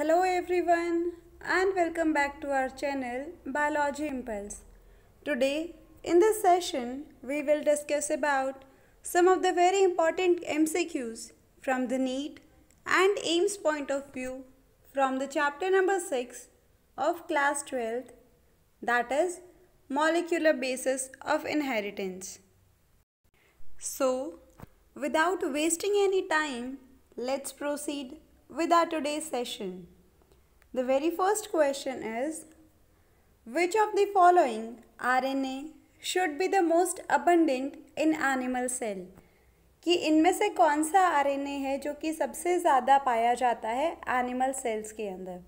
Hello everyone and welcome back to our channel Biology Impulse. Today in this session we will discuss about some of the very important MCQs from the NEET and AIMS point of view from the chapter number 6 of class 12 that is molecular basis of inheritance. So without wasting any time let's proceed with our today's session. The very first question is Which of the following RNA should be the most abundant in animal cell? कि इनमें से कौन सा RNA है जो कि सबसे ज़्यादा पाया जाता है एनिमल सेल्स के अंदर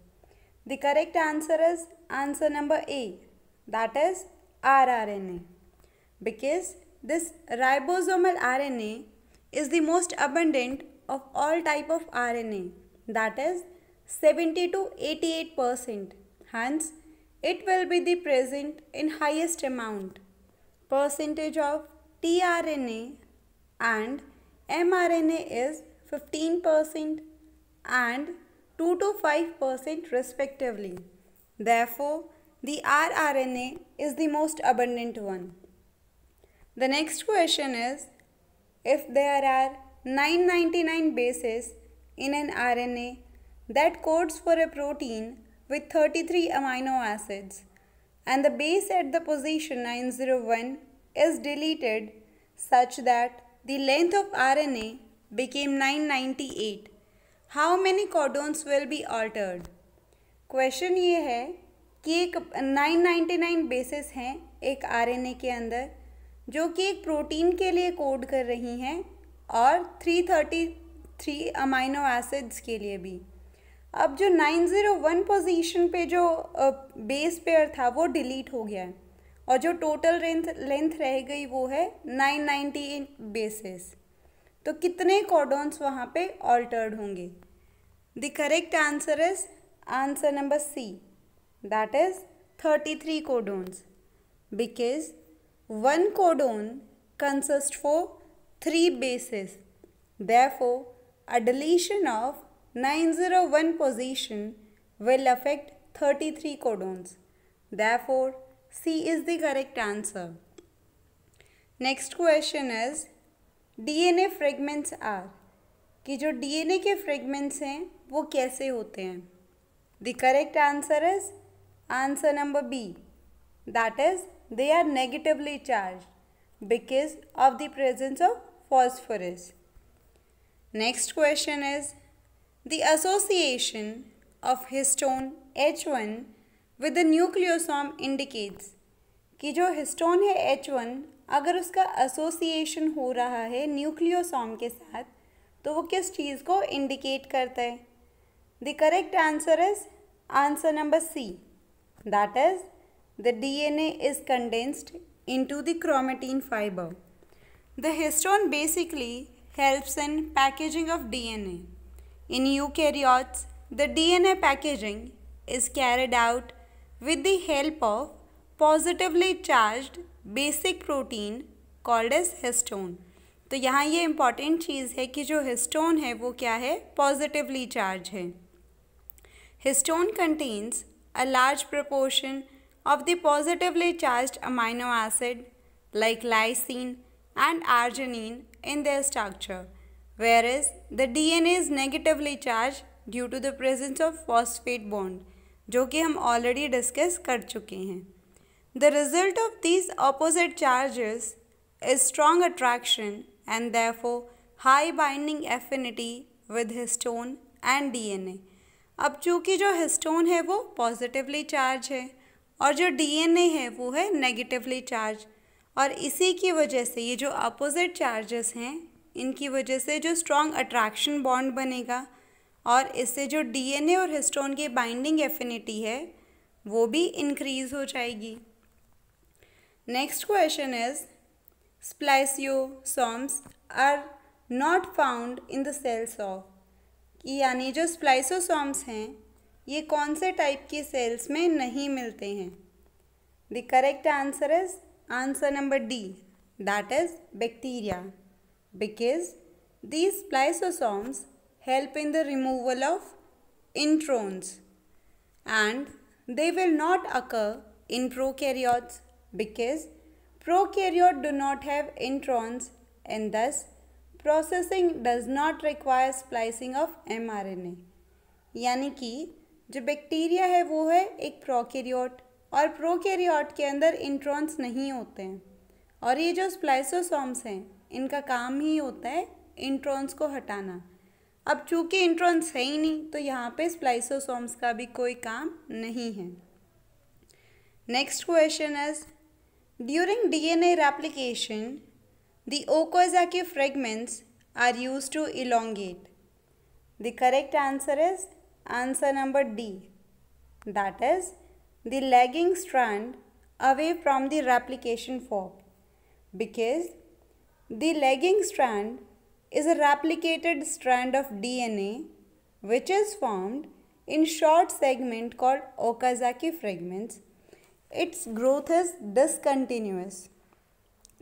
the correct answer is answer number A that is R R N A because this ribosomal R N A is the most abundant of all type of R N A that is 70 to 88 percent. Hence, it will be the present in highest amount. Percentage of tRNA and mRNA is 15 percent and 2 to 5 percent respectively. Therefore, the rRNA is the most abundant one. The next question is, if there are 999 bases in an RNA that codes for a protein with 33 amino acids and the base at the position 901 is deleted such that the length of RNA became 998. How many codons will be altered? Question ये है कि एक 999 bases हैं एक RNA के अंदर जो कि एक protein के लिए code कर रही हैं और 330 थ्री अमाइनो एसिड्स के लिए भी अब जो नाइन जीरो वन पोजीशन पे जो बेस पेयर था वो डिलीट हो गया है और जो टोटल लेंथ लेंथ रह गई वो है नाइन इन बेसिस तो कितने कॉडोन्स वहाँ पे ऑल्टर्ड होंगे the correct answer is answer number C that is thirty three codons because one codon consists for three bases therefore a deletion of 901 position will affect 33 codons. Therefore, C is the correct answer. Next question is DNA fragments are कि जो DNA के fragments हैं वो कैसे होते हैं the correct answer is answer number B that is they are negatively charge because of the presence of phosphorus Next question is the association of histone H1 with the nucleosome indicates कि जो histone है H one अगर उसका association हो रहा है nucleosome के साथ तो वो किस चीज़ को इंडिकेट करता है the correct answer is answer number C that is the DNA is condensed into the chromatin fibre the histone basically helps in packaging of DNA. In eukaryotes, the DNA packaging is carried out with the help of positively charged basic protein called as histone. तो यहाँ ये important चीज़ है कि जो histone है वो क्या है पॉजिटिवली चार्ज है histone contains a large proportion of the positively charged amino acid like lysine and arginine in their structure, whereas the DNA is negatively charged due to the presence of phosphate bond, जो कि हम already discuss कर चुके हैं The result of these opposite charges is strong attraction and therefore high binding affinity with histone and DNA. अब चूँकि जो histone है वो पॉजिटिवली चार्ज है और जो डीएनए है वो है नेगेटिवली चार्ज और इसी की वजह से ये जो अपोज़िट चार्जेस हैं इनकी वजह से जो स्ट्रॉन्ग अट्रैक्शन बॉन्ड बनेगा और इससे जो डीएनए और हिस्टोन की बाइंडिंग एफिनिटी है वो भी इंक्रीज़ हो जाएगी next question is spliceosomes are not found in the cells of कि यानी जो स्प्लाइसोसोम्स हैं ये कौन से टाइप की सेल्स में नहीं मिलते हैं the correct answer is Answer number D that is bacteria because these lysosomes help in the removal of introns and they will not occur in prokaryotes because prokaryotes do not have introns and thus processing does not require splicing of M यानी कि जो bacteria है वो है एक prokaryote और prokaryote के अंदर इंट्रॉन्स नहीं होते हैं और ये जो स्प्लाइसोसॉम्स हैं इनका काम ही होता है इंट्रॉन्स को हटाना अब चूंकि इंट्रॉन्स है ही नहीं तो यहाँ पे स्प्लाइसोसॉम्स का भी कोई काम नहीं है next question is during DNA replication the के fragments are use to elongate the correct answer is answer number D that is the lagging strand away from the replication fork because the lagging strand is a replicated strand of DNA which is formed in short segment called Okazaki fragments. Its growth is discontinuous.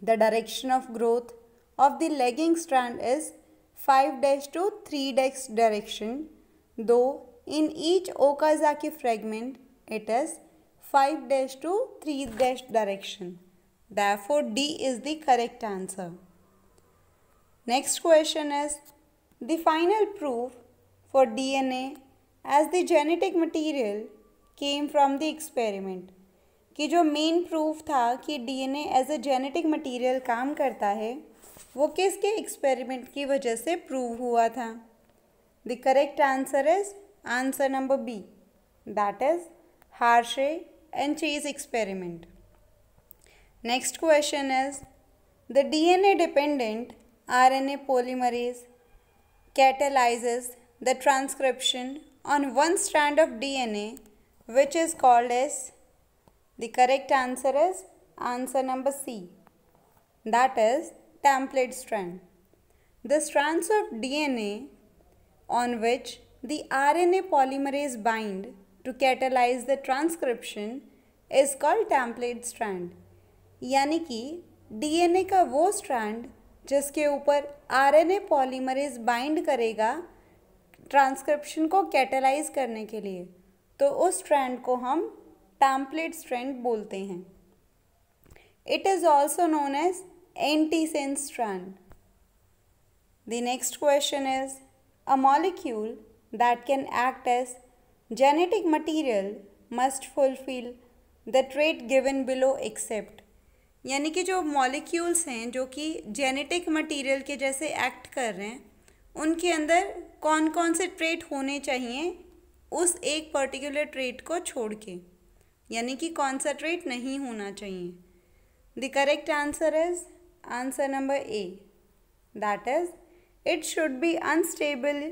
The direction of growth of the lagging strand is 5 to 3 direction though in each Okazaki fragment it is five dash to three dash direction. Therefore, D is the correct answer. Next question is the final proof for DNA as the genetic material came from the experiment. कि जो main proof था कि DNA as a genetic material काम करता है वो किसके experiment की वजह से प्रूव हुआ था the correct answer is answer number B that is Hershey and chase experiment. Next question is the DNA dependent RNA polymerase catalyzes the transcription on one strand of DNA which is called as the correct answer is answer number C that is template strand. The strands of DNA on which the RNA polymerase bind to catalyse the transcription is called template strand यानी कि DNA का वो strand जिसके ऊपर RNA polymerase bind करेगा transcription को catalyse करने के लिए तो उस स्ट्रैंड को हम टैम्पलेट स्ट्रैंड बोलते हैं it is also known as anti sense strand the next question is a molecule that can act as Genetic material must fulfill the trait given below except यानी कि जो molecules हैं जो कि genetic material के जैसे act कर रहे हैं उनके अंदर कौन कौन से trait होने चाहिए उस एक particular trait को छोड़ के यानी कि कौन सा trait नहीं होना चाहिए the correct answer is answer number a that is it should be unstable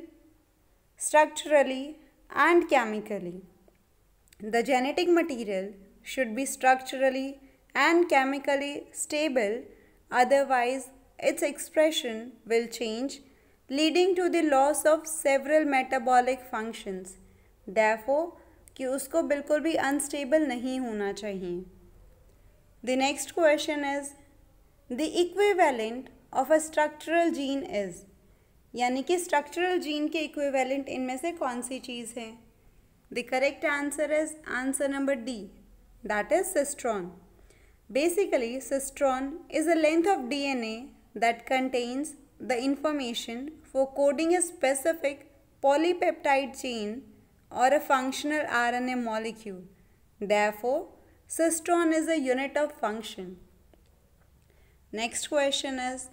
structurally and chemically. The genetic material should be structurally and chemically stable, otherwise, its expression will change, leading to the loss of several metabolic functions. Therefore, कि उसको बिल्कुल भी unstable नहीं होना चाहिए The next question is: the equivalent of a structural gene is. यानी कि structural gene के इक्विवेलेंट इनमें से कौन सी चीज़ है the correct answer is answer number D that is cistron basically cistron is a length of D N A that contains the information for coding a specific polypeptide chain और a functional R N A molecule therefore cistron is a unit of function next question is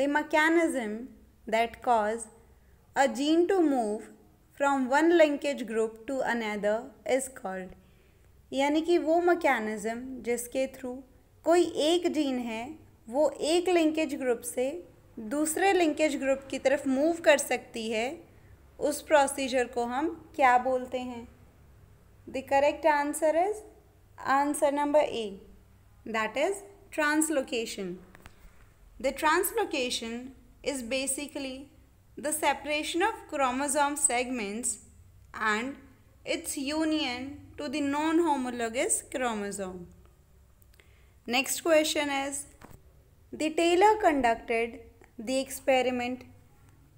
the mechanism that cause a gene to move from one linkage group to another is called यानी कि वो mechanism जिसके through कोई एक gene है वो एक linkage group से दूसरे लिंकेज ग्रुप की तरफ मूव कर सकती है उस प्रोसीजर को हम क्या बोलते हैं the correct answer is answer number A that is translocation. The translocation is basically the separation of chromosome segments and its union to the non-homologous chromosome. Next question is, the Taylor conducted the experiment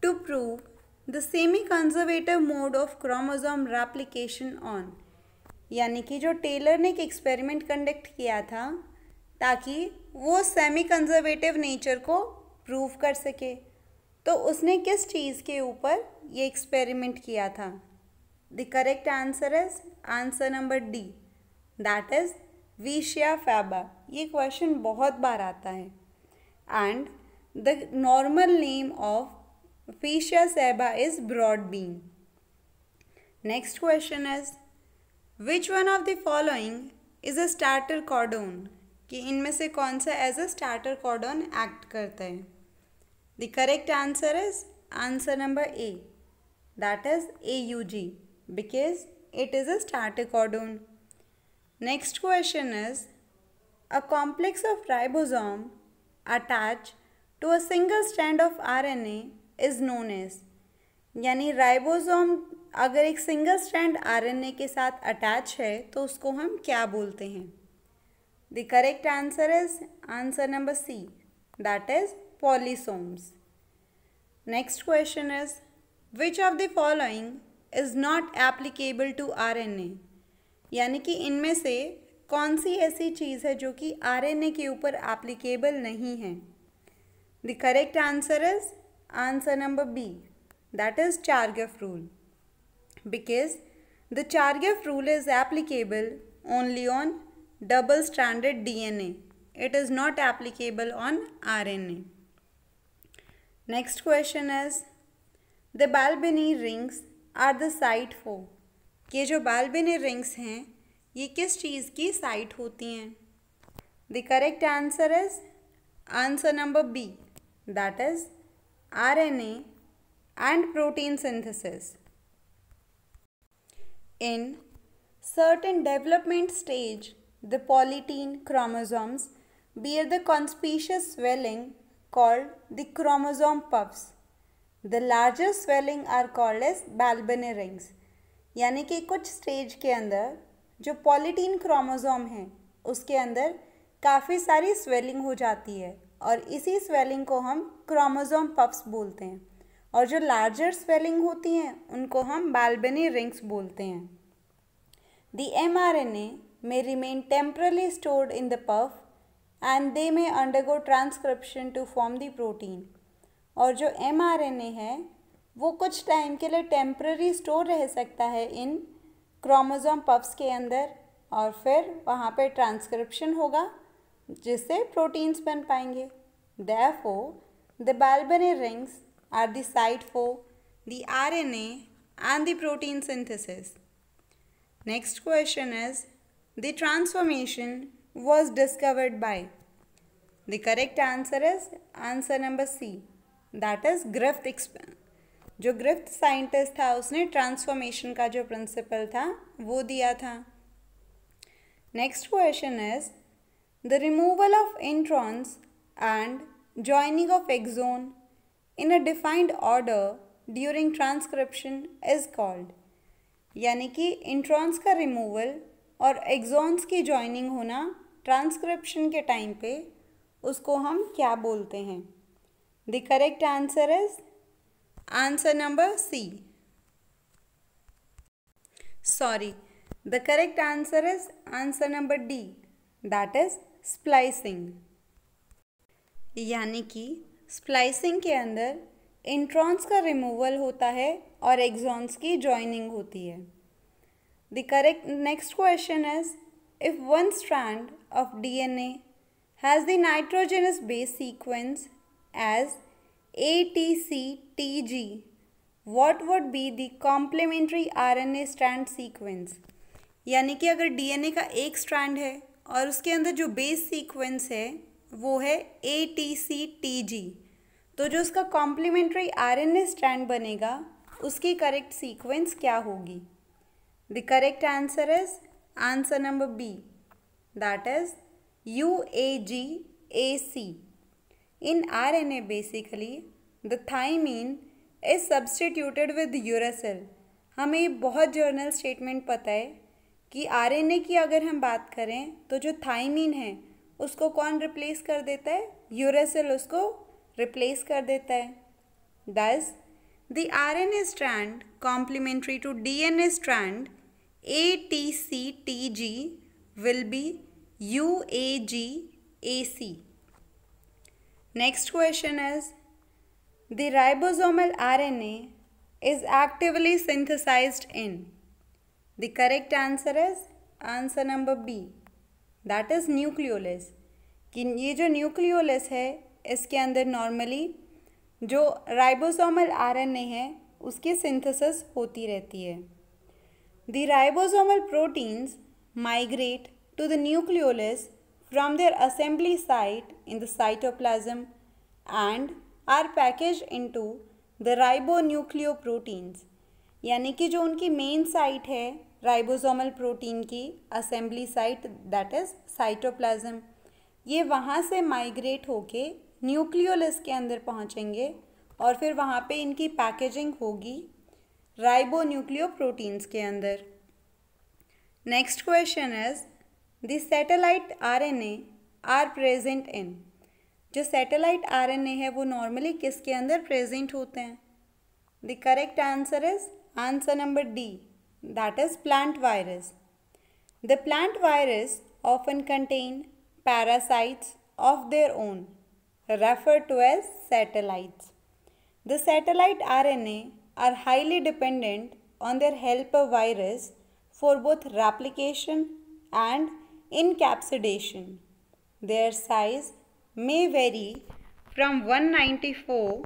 to prove the semi-conservative mode of chromosome replication on यानी कि जो Taylor ने एक experiment conduct किया था ताकि वो semi conservative nature को प्रूव कर सके तो उसने किस चीज़ के ऊपर ये एक्सपेरिमेंट किया था the correct answer is answer number D that is Vicia faba ये क्वेश्चन बहुत बार आता है and the normal name of Vicia faba is broad bean next question is which one of the following is a starter codon कि इनमें से कौन सा as a starter codon act करता है The correct answer is answer number A. That is AUG because it is a starter codon Next question is a complex of ribosome attach to a single strand of RNA is known as yani ribosome agar ek single strand rna ke sath attach hai to usko hum kya bolte hain the correct answer is answer number c that is polysomes. Next question is, which of the following is not applicable to RNA? यानी कि इनमें से कौन सी ऐसी चीज़ है जो कि RNA के ऊपर एप्लीकेबल नहीं है the correct answer is answer number B that is Chargaff rule because the Chargaff rule is applicable only on double stranded DNA. It is not applicable on RNA. Next question is the Balbiani rings are the site for ये जो बालबिनी rings हैं ये किस चीज़ की site होती हैं the correct answer is answer number B that is R N A and protein synthesis in certain development stage the polytene chromosomes be are the conspicuous swelling called the chromosome puffs. The larger swelling are called as balbony rings. यानी कि कुछ stage के अंदर जो polytene chromosome है उसके अंदर काफ़ी सारी स्वेलिंग हो जाती है और इसी स्वेलिंग को हम क्रोमोसोम पफ्स बोलते हैं और जो लार्जर स्वेलिंग होती हैं उनको हम बालबनी रिंग्स बोलते हैं the M R N A may remain temporarily stored in the puff and they may undergo transcription to form the protein और जो एम है वो कुछ टाइम के लिए टेम्प्ररी स्टोर रह सकता है इन क्रोमोज़ोम पफ्स के अंदर और फिर वहाँ पे ट्रांसक्रिप्शन होगा जिससे प्रोटीन्स बन पाएंगे the therefore rings are the site for the R N A and the protein synthesis next question is the transformation was discovered by the correct answer is answer number c that is griffith जो Griffith scientist था उसने transformation का जो principal था वो दिया था next question is the removal of introns and joining of exon in a defined order during transcription is called यानी कि इंट्रॉन्स का रिमूवल और एक्जोन्स की ज्वाइनिंग होना ट्रांसक्रिप्शन के टाइम पे उसको हम क्या बोलते हैं the correct answer is answer number C sorry the correct answer is answer number D that is splicing यानी कि स्प्लाइसिंग के अंदर इंट्रॉन्स का रिमूवल होता है और एग्जॉन्स की जॉइनिंग होती है the correct next question is if one strand of DNA has the nitrogenous base sequence as ATCTG. What would be the complementary RNA strand sequence? यानी कि अगर डी एन ए का एक स्ट्रैंड है और उसके अंदर जो बेस सीक्वेंस है वो है ए टी सी टी जी तो जो उसका complementary R N A strand बनेगा उसकी करेक्ट सीक्वेंस क्या होगी the correct answer is answer number B that is UAGAC. In RNA basically, the thymine is substituted with uracil. हमें ये बहुत जर्नल स्टेटमेंट पता है कि आरएनए की अगर हम बात करें तो जो थाइमीन है उसको कौन रिप्लेस कर देता है यूरेसिल उसको रिप्लेस कर देता है thus the R N A strand complementary to D N A strand A T C T G will be U A A G C. Next question is The ribosomal RNA is actively synthesized in. The correct answer is answer number B. That is nucleolus. कि ये जो nucleolus है इसके अंदर normally जो ribosomal RNA है उसकी synthesis होती रहती है The ribosomal proteins migrate to the nucleolus from their assembly site in the cytoplasm and are packaged into the ribonucleoproteins यानी कि जो उनकी मेन साइट है राइबोसोमल प्रोटीन की assembly site that is cytoplasm ये वहाँ से माइग्रेट होके न्यूक्लियोलस के अंदर पहुँचेंगे और फिर वहाँ पे इनकी पैकेजिंग होगी राइबो न्यूक्लियो प्रोटीन्स के अंदर Next question is the satellite RNA are present in जो satellite RNA है वो normally किसके अंदर present होते हैं? The correct answer is answer number D. That is plant virus. The plant virus often contain parasites of their own referred to as satellites. The satellite RNA are highly dependent on their helper virus for both replication and encapsidation. Their size may vary from 194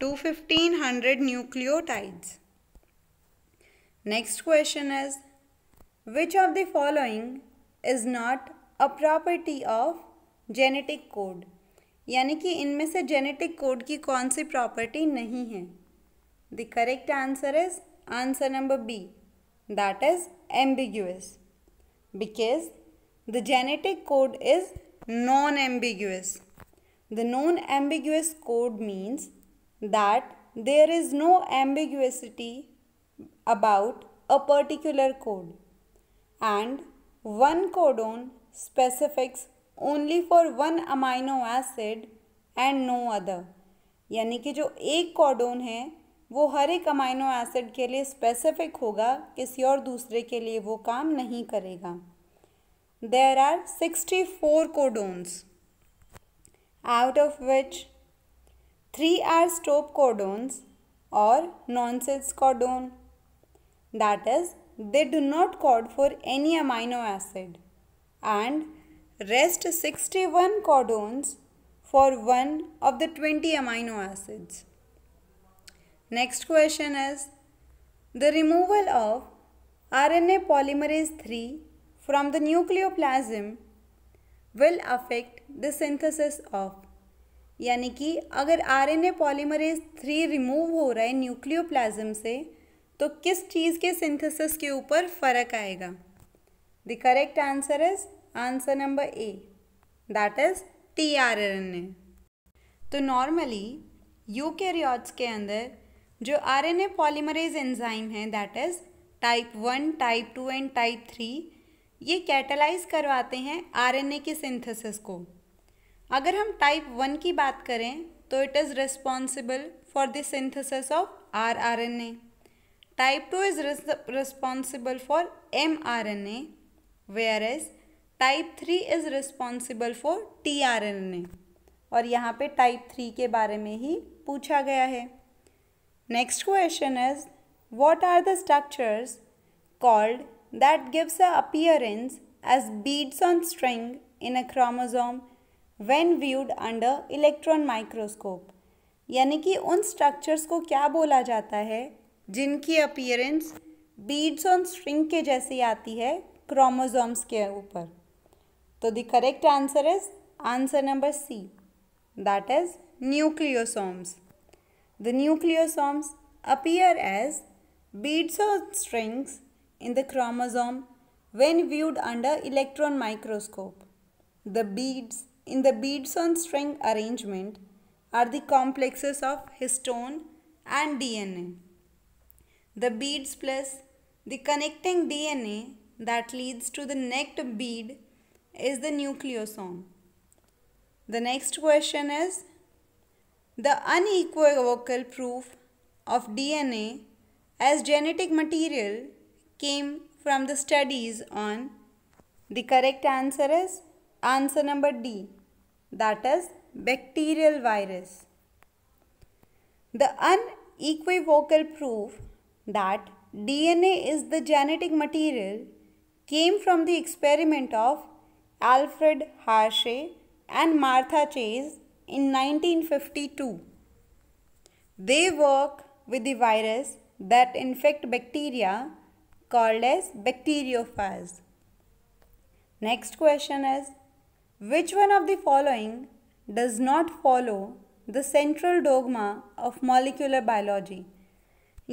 to 1500 nucleotides. Next question is, which of the following is not a property of genetic code? यानी कि इनमें से genetic code की कौन सी property नहीं है the correct answer is answer number B that is ambiguous because the genetic code is non-ambiguous. The non-ambiguous code means that there is no ambiguity about a particular code and one codon specifics only for one amino acid and no other यानी कि जो एक codon है वो हर एक amino acid के लिए specific होगा किसी और दूसरे के लिए वो काम नहीं करेगा there are sixty four codons out of which three are stop codons और nonsense codon is they do not code for any amino acid and rest sixty one codons for one of the twenty amino acids Next question is the removal of RNA polymerase 3 from the nucleoplasm will affect the synthesis of यानी कि अगर RNA polymerase three remove हो रहा है nucleoplasm से तो किस चीज़ के सिंथेसिस के ऊपर फर्क आएगा the correct answer is answer number A that is T R N A तो नॉर्मली यूकेरियोट्स के अंदर जो R N A polymerase enzyme है that is type one type two and type three ये कैटलाइज करवाते हैं आरएनए के synthesis को अगर हम टाइप वन की बात करें तो it is responsible for the synthesis of R R N A type two is responsible for M R N A whereas type three is responsible for T R N A और यहाँ पे type three के बारे में ही पूछा गया है next question is what are the structures called that gives a appearance as beads on string in a chromosome when viewed under electron microscope यानी कि उन स्ट्रक्चर्स को क्या बोला जाता है जिनकी अपियरेंस बीड्स ऑन स्ट्रिंग के जैसी आती है क्रोमोजोम्स के ऊपर तो the correct answer is answer number C that is nucleosomes The nucleosomes appear as beads or strings in the chromosome when viewed under electron microscope. The beads in the beads on string arrangement are the complexes of histone and DNA. The beads plus the connecting DNA that leads to the necked bead is the nucleosome. The next question is the unequivocal proof of DNA as genetic material came from the studies on the correct answer is answer number D that is bacterial virus. The unequivocal proof that DNA is the genetic material came from the experiment of Alfred Hershey and Martha Chase in 1952. They work with the virus that infect bacteria called as bacteriophages. Next question is which one of the following does not follow the central dogma of molecular biology?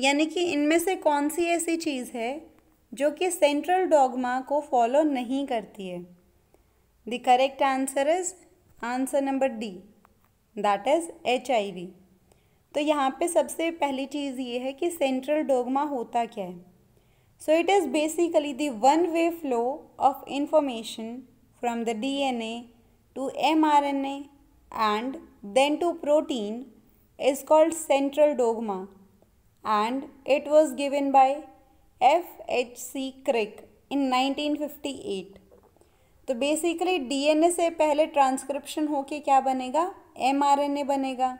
यानी कि इनमें से कौन सी ऐसी चीज़ है जो कि central dogma को फॉलो नहीं करती है the correct answer is answer number D that is H तो यहाँ पे सबसे पहली चीज़ ये है कि सेंट्रल डोगमा होता क्या है so it is basically the one way flow of information from the D N A to M R N A and then to protein is called central dogma and it was given by F H C Crick in nineteen fifty eight तो basically D N A से पहले transcription होके क्या बनेगा ए बनेगा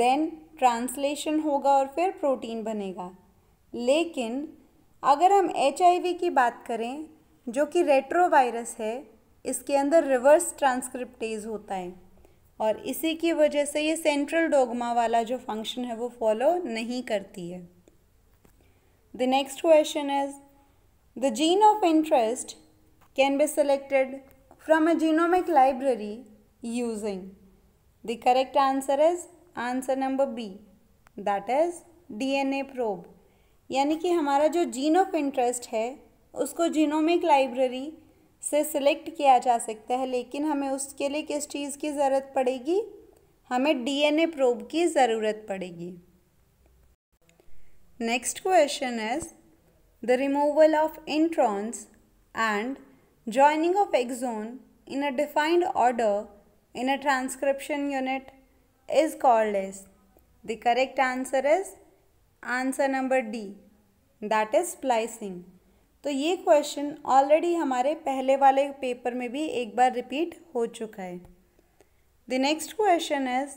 then translation होगा और फिर प्रोटीन बनेगा लेकिन अगर हम एच की बात करें जो कि रेट्रोवायरस है इसके अंदर रिवर्स ट्रांसक्रिप्टेज होता है और इसी की वजह से ये सेंट्रल डोगमा वाला जो फंक्शन है वो फॉलो नहीं करती है the next question is the gene of interest can be selected from a genomic library using The correct answer is answer number B. That is DNA probe. यानी कि हमारा जो जीन ऑफ इंटरेस्ट है उसको genomic library से select किया जा सकता है लेकिन हमें उसके लिए किस चीज़ की ज़रूरत पड़ेगी हमें डीएनए प्रोब की ज़रूरत पड़ेगी next question is the removal of introns and joining of exon in a defined order in a transcription unit is called as the correct answer is answer number D that is splicing तो ये question already हमारे पहले वाले paper में भी एक बार repeat हो चुका है the next question is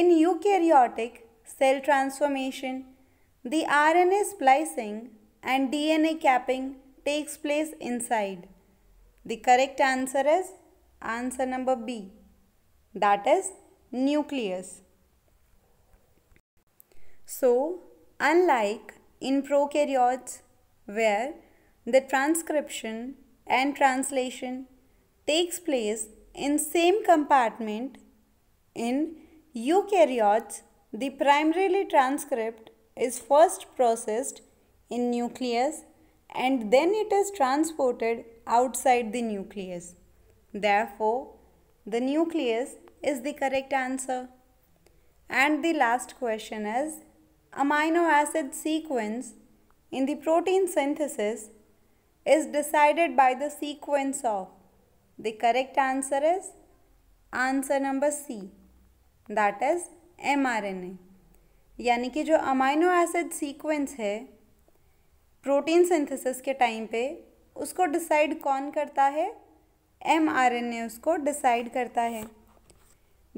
in eukaryotic cell transformation the R N A splicing and D N A capping takes place inside? The correct answer is answer number B that is nucleus. So, unlike in prokaryotes where the transcription and translation takes place in same compartment, in eukaryotes the primarily transcript is first processed in nucleus and then it is transported outside the nucleus. Therefore, the nucleus is the correct answer. And the last question is amino acid sequence in the protein synthesis is decided by the sequence of. The correct answer is answer number c that is mrna यानी कि जो amino acid sequence है protein synthesis के time पे उसको decide कौन करता है एम उसको डिसाइड करता है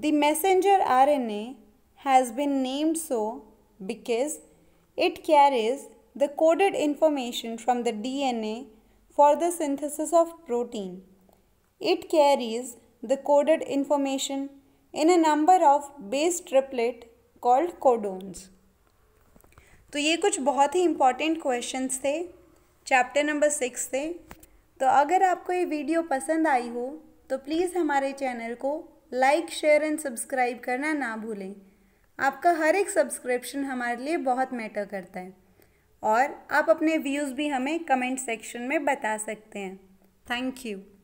The messenger RNA has been named so because it carries the coded information from the DNA for the synthesis of protein. It carries the coded information in a number of base triplet called codons. तो ये कुछ बहुत ही important questions थे chapter number six थे तो अगर आपको ये वीडियो पसंद आई हो तो प्लीज़ हमारे चैनल को लाइक शेयर एंड सब्सक्राइब करना ना भूलें आपका हर एक सब्सक्रिप्शन हमारे लिए बहुत मैटर करता है और आप अपने व्यूज़ भी हमें कमेंट सेक्शन में बता सकते हैं थैंक यू